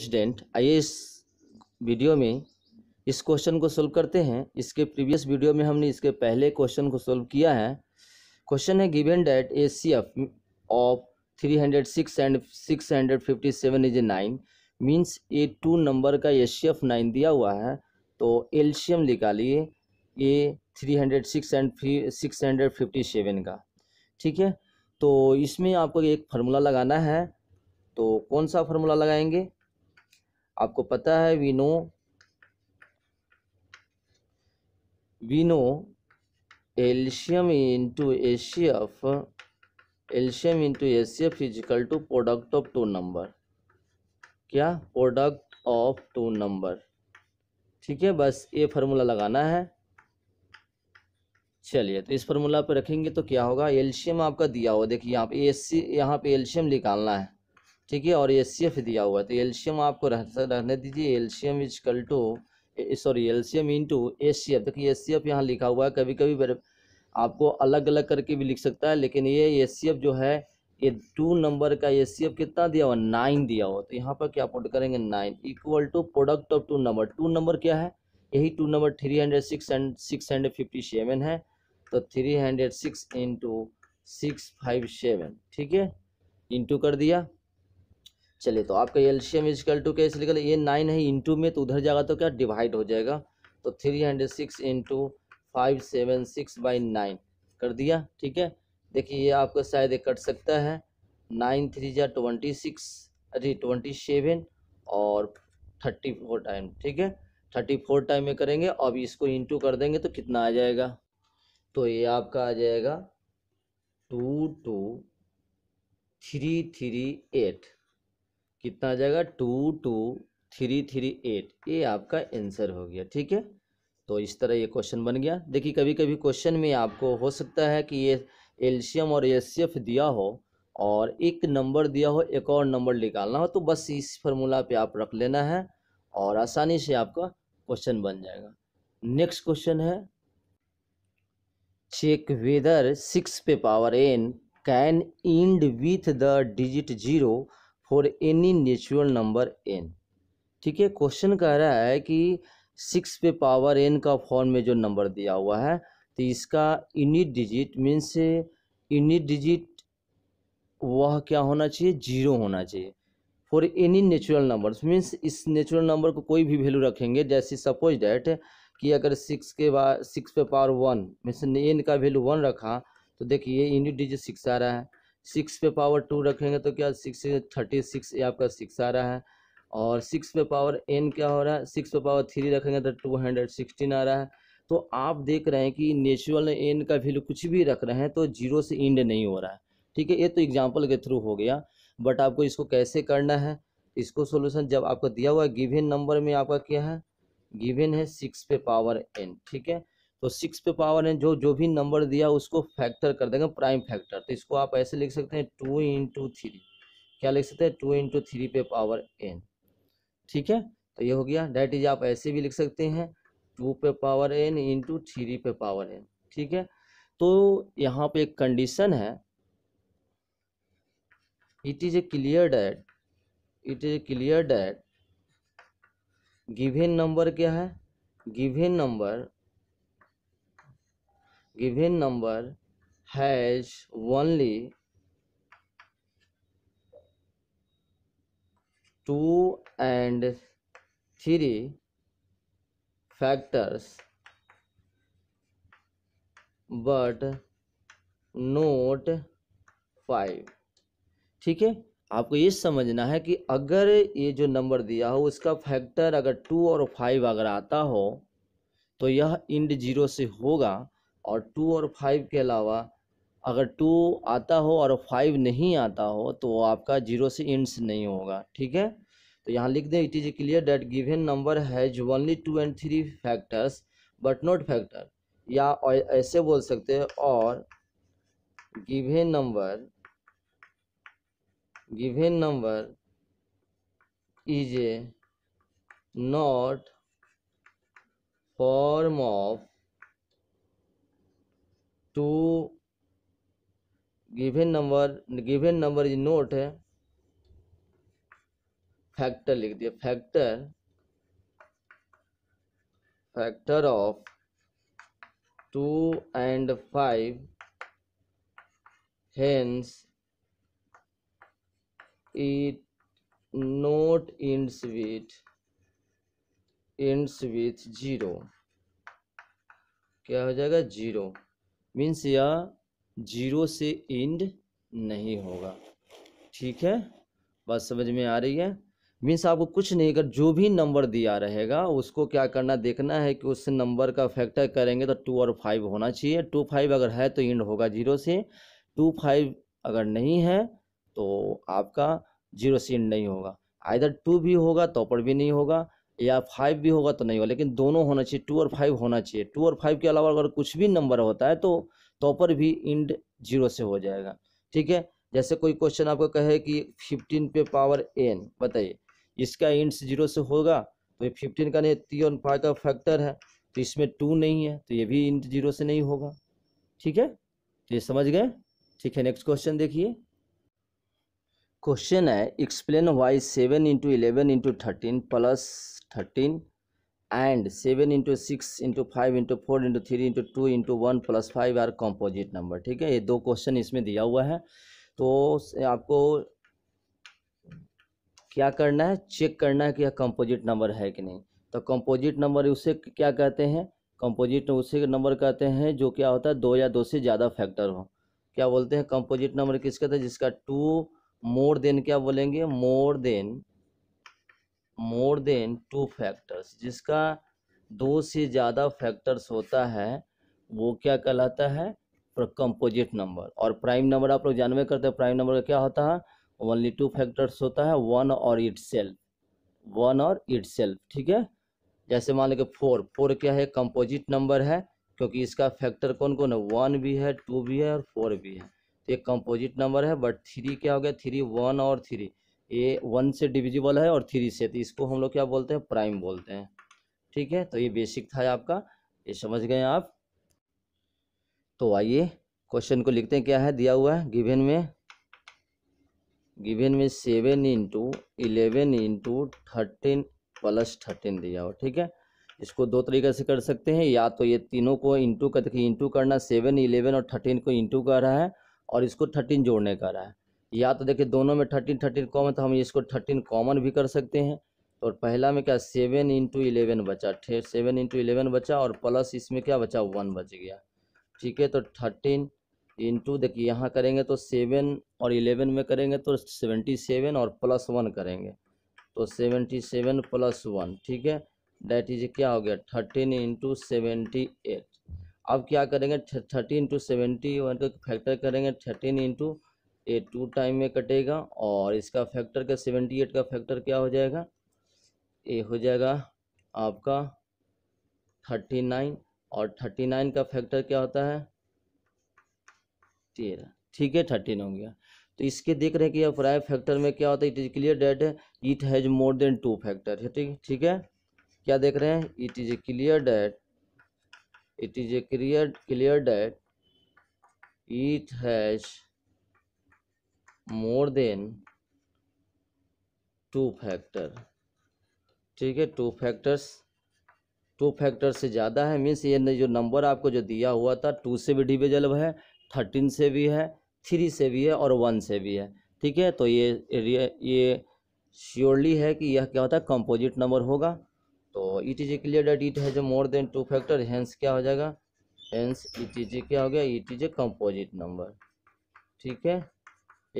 student आइए इस video में इस क्वेश्चन को सोल्व करते हैं इसके प्रीवियस वीडियो में हमने इसके पहले क्वेश्चन को सोल्व किया है क्वेश्चन है given that A C F of three hundred six and six hundred fifty seven is a nine means a two number का ए सी एफ नाइन दिया हुआ है तो एल्शियम निकालिए a three hundred six and six hundred fifty seven का ठीक है तो इसमें आपको एक फार्मूला लगाना है तो कौन सा फार्मूला लगाएंगे आपको पता है we know we know LCM into S F LCM into S F is equal to product of two number क्या प्रोडक्ट ऑफ टू नंबर ठीक है बस ये फार्मूला लगाना है चलिए तो इस फार्मूला पर रखेंगे तो क्या होगा एल्शियम आपका दिया हुआ देखिए यहाँ पे एस सी यहाँ पे एल्शियम निकालना है ठीक है और एफ दिया हुआ है तो एल्शियम आपको रहने दीजिए LCM is equal to sorry LCM into A C F देखिए एस सी एफ यहाँ लिखा हुआ है कभी कभी आपको अलग अलग करके भी लिख सकता है लेकिन ये ए सी एफ जो है ये टू नंबर का ए सी एफ कितना दिया हुआ नाइन दिया हुआ तो यहाँ पर क्या पुट करेंगे nine equal to product of two number two number क्या है यही two number three hundred six and six hundred fifty seven है तो three hundred six into six five seven ठीक है इंटू कर दिया चलिए तो आपका एल्शियम कल टू क्या इसलिए ये नाइन है इंटू में तो उधर जाएगा तो क्या डिवाइड हो जाएगा तो three hundred six into five seven six by nine कर दिया ठीक है देखिए ये आपका शायद कट सकता है नाइन थ्री या ट्वेंटी सिक्स अरे ट्वेंटी सेवन और थर्टी फोर टाइम ठीक है थर्टी फोर टाइम में करेंगे अब इसको इंटू कर देंगे तो कितना आ जाएगा तो ये आपका आ जाएगा two two three three eight कितना आ जाएगा two two three three eight ये आपका आंसर हो गया ठीक है तो इस तरह ये क्वेश्चन बन गया देखिए कभी कभी क्वेश्चन में आपको हो सकता है कि ये एल्शियम और एस दिया हो और एक नंबर दिया हो एक और नंबर निकालना हो तो बस इस फॉर्मूला पे आप रख लेना है और आसानी से आपका क्वेश्चन बन जाएगा नेक्स्ट क्वेश्चन है चेक वेदर सिक्स पे power n can end with the digit zero for any natural number n ठीक है क्वेश्चन कह रहा है कि सिक्स पे पावर एन का फॉर्म में जो नंबर दिया हुआ है तो इसका unit digit means unit digit वह क्या होना चाहिए जीरो होना चाहिए for any natural number means इस नेचुरल नंबर को कोई भी वैल्यू रखेंगे जैसे सपोज डैट कि अगर सिक्स के बाद सिक्स पे पावर वन मीन्स एन का वैल्यू वन रखा तो देखिए यूनिट डिजिट सिक्स आ रहा है सिक्स पे पावर टू रखेंगे तो क्या सिक्स थर्टी सिक्स ये आपका सिक्स आ रहा है और सिक्स पे पावर एन क्या हो रहा है सिक्स पे पावर थ्री रखेंगे तो टू हंड्रेड सिक्सटीन आ रहा है तो आप देख रहे हैं कि नेचुरल एन का वैल्यू कुछ भी रख रहे हैं तो जीरो से इंड नहीं हो रहा है ठीक है ये तो एग्जाम्पल के थ्रू हो गया बट आपको इसको कैसे करना है इसको सोल्यूशन जब आपको दिया हुआ है गिवेन नंबर में आपका क्या है गिवेन है सिक्स पे पावर एन ठीक है तो सिक्स पे पावर है जो जो भी नंबर दिया उसको फैक्टर कर देंगे प्राइम फैक्टर तो इसको आप ऐसे लिख सकते हैं टू इंटू थ्री क्या लिख सकते हैं टू इंटू थ्री पे पावर एन ठीक है तो ये हो गया डेट इज आप ऐसे भी लिख सकते हैं टू पे पावर एन इंटू थ्री पे पावर एन ठीक है तो यहाँ पे एक कंडीशन है it is a clear that it is a clear that given number क्या है given number given number has only two and three factors but not five ठीक है आपको ये समझना है कि अगर ये जो नंबर दिया हो उसका फैक्टर अगर टू और फाइव अगर आता हो तो यह इंड जीरो से होगा और टू और फाइव के अलावा अगर टू आता हो और फाइव नहीं आता हो तो वो आपका जीरो से इंड्स नहीं होगा ठीक है तो यहाँ लिख दें it is clear that given number has only two and three factors but not factor या ऐसे बोल सकते हैं और given number given number is a not form of two given number given number is not है factor लिख दिया factor factor of two and five hence it not end with end with zero क्या हो जाएगा zero means यह zero से end नहीं होगा ठीक है बात समझ में आ रही है मीन्स आपको कुछ नहीं कर जो भी नंबर दिया रहेगा उसको क्या करना देखना है कि उस नंबर का फैक्टर करेंगे तो टू और फाइव होना चाहिए टू फाइव अगर है तो इंड होगा जीरो से टू फाइव अगर नहीं है तो आपका जीरो से इंड नहीं होगा आइधर टू भी होगा तो पर भी नहीं होगा या फाइव भी होगा तो नहीं होगा लेकिन दोनों होना चाहिए टू और फाइव होना चाहिए टू और फाइव के अलावा अगर कुछ भी नंबर होता है तो टॉपर भी इंड जीरो से हो जाएगा ठीक है जैसे कोई क्वेश्चन आपको कहे कि फिफ्टीन पे पावर एन बताइए इसका इंड जीरो से होगा तो ये फिफ्टीन का नहीं तीन फाइव का फैक्टर है तो इसमें टू नहीं है तो ये भी इंट जीरो से नहीं होगा ठीक है तो ये समझ गए ठीक है नेक्स्ट क्वेश्चन देखिए क्वेश्चन है explain why seven into eleven into thirteen plus thirteen and seven into six into five into four into three into two into one plus five are composite number ठीक है ये दो question इसमें दिया हुआ है तो आपको क्या करना है चेक करना है कि यह कंपोजिट नंबर है कि नहीं तो कंपोजिट नंबर उसे क्या कहते हैं कंपोजिट उसे नंबर कहते हैं जो क्या होता है दो या दो से ज़्यादा फैक्टर हो क्या बोलते हैं कंपोजिट नंबर किसका था जिसका टू मोर देन क्या बोलेंगे more than more than two factors जिसका दो से ज़्यादा फैक्टर्स होता है वो क्या कहलाता है कंपोजिट नंबर और प्राइम नंबर आप लोग जानवे करते हैं प्राइम नंबर का क्या होता है ओनली टू फैक्टर्स होता है वन और इट सेल्फ वन और इट सेल्फ ठीक है जैसे मान लो कि फोर फोर क्या है कंपोजिट नंबर है क्योंकि इसका फैक्टर कौन कौन है वन भी है टू भी है और फोर भी है तो ये कंपोजिट नंबर है बट थ्री क्या हो गया थ्री वन और थ्री ये वन से डिविजिबल है और थ्री से तो इसको हम लोग क्या बोलते हैं प्राइम बोलते हैं ठीक है तो ये बेसिक था आपका ये समझ गए आप तो आइए क्वेश्चन को लिखते हैं क्या है दिया हुआ है गिवेन में गिवेन में seven into eleven into thirteen plus thirteen दिया हुआ ठीक है इसको दो तरीके से कर सकते हैं या तो ये तीनों को इंटू कर देखिए इंटू करना सेवन इलेवन और थर्टीन को इंटू कर रहा है और इसको थर्टीन जोड़ने का रहा है या तो देखिए दोनों में थर्टीन थर्टीन कॉमन तो हम इसको थर्टीन कॉमन भी कर सकते हैं और तो पहला में क्या सेवन इंटू इलेवन बचा सेवन इंटू इलेवन बचा और प्लस इसमें क्या बचा वन बच गया ठीक है तो थर्टीन इंटू देखिए यहाँ करेंगे तो सेवन और इलेवन में करेंगे तो सेवेंटी सेवन और प्लस वन करेंगे तो सेवेंटी सेवन प्लस वन ठीक है डैट इज क्या हो गया थर्टीन इंटू सेवेंटी एट अब क्या करेंगे थर्टी इंटू सेवेंटी वन का फैक्टर करेंगे thirteen into a two time में कटेगा और इसका फैक्टर का सेवेंटी एट का फैक्टर क्या हो जाएगा ए हो जाएगा आपका थर्टी नाइन और थर्टी नाइन का फैक्टर क्या होता है तेरह ठीक है थर्टीन हो गया तो इसके देख रहे हैं कि प्राय फैक्टर में क्या होता है it is clear that it has more than two factor ठीक ठीक है क्या देख रहे हैं it is clear that it is a clear clear that it has more than two factor ठीक है two factors टू फैक्टर से ज़्यादा है मीन्स ये जो नंबर आपको जो दिया हुआ था टू से भी डिविजलब है थर्टीन से भी है थ्री से भी है और वन से भी है ठीक है तो ये ये श्योरली है कि यह क्या होता है कंपोजिट नंबर होगा तो इट इज जी clear that it has more than two factor hence क्या हो जाएगा हैंस इट इज जी क्या हो गया it is a composite number ठीक है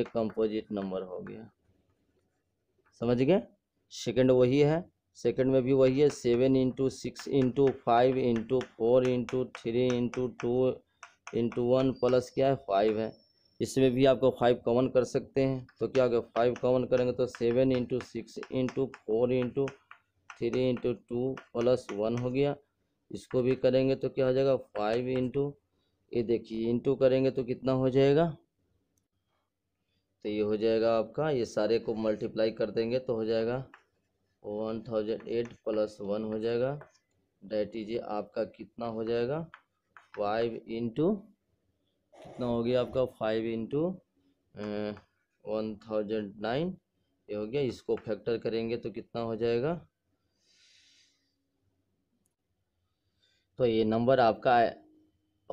एक कंपोजिट नंबर हो गया समझ गए सेकंड वही है सेकंड में भी वही है seven into six into five into four into three into two into one plus क्या है फाइव है इसमें भी आपको फाइव कॉमन कर सकते हैं तो क्या होगा फाइव कॉमन करेंगे तो seven into six into four into three into two plus one हो गया इसको भी करेंगे तो क्या हो जाएगा फाइव इंटू ये देखिए इंटू करेंगे तो कितना हो जाएगा तो ये हो जाएगा आपका ये सारे को मल्टीप्लाई कर देंगे तो हो जाएगा one thousand eight plus one हो जाएगा डेट इज आपका कितना हो जाएगा फाइव इंटू कितना हो गया आपका five into one thousand nine ये हो गया इसको फैक्टर करेंगे तो कितना हो जाएगा तो ये नंबर आपका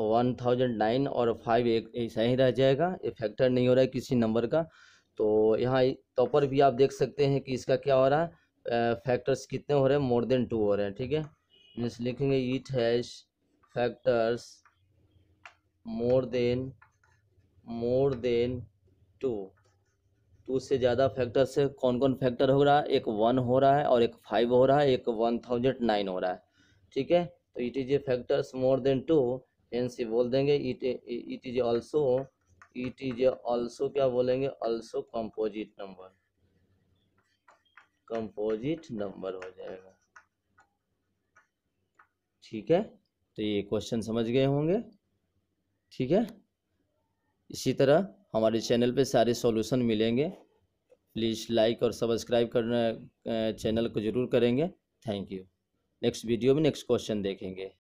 वन थाउजेंड नाइन और फाइव एक ऐसा ही रह जाएगा ये फैक्टर नहीं हो रहा है किसी नंबर का तो यहाँ टॉपर भी आप देख सकते हैं कि इसका क्या हो रहा है फैक्टर्स कितने हो रहे हैं मोर देन टू हो रहे हैं ठीक है मीन्स लिखेंगे it has factors more than more than two two से ज़्यादा फैक्टर से कौन कौन फैक्टर हो रहा है एक वन हो रहा है और एक फाइव हो रहा है एक वन थाउजेंड नाइन हो रहा है ठीक है तो it is a factors more than two एन सी बोल देंगे it it is also it is also क्या बोलेंगे also composite number composite number हो जाएगा ठीक है तो ये क्वेश्चन समझ गए होंगे ठीक है इसी तरह हमारे चैनल पे सारे सॉल्यूशन मिलेंगे प्लीज़ लाइक और सब्सक्राइब करना चैनल को ज़रूर करेंगे थैंक यू नेक्स्ट वीडियो में नेक्स्ट क्वेश्चन देखेंगे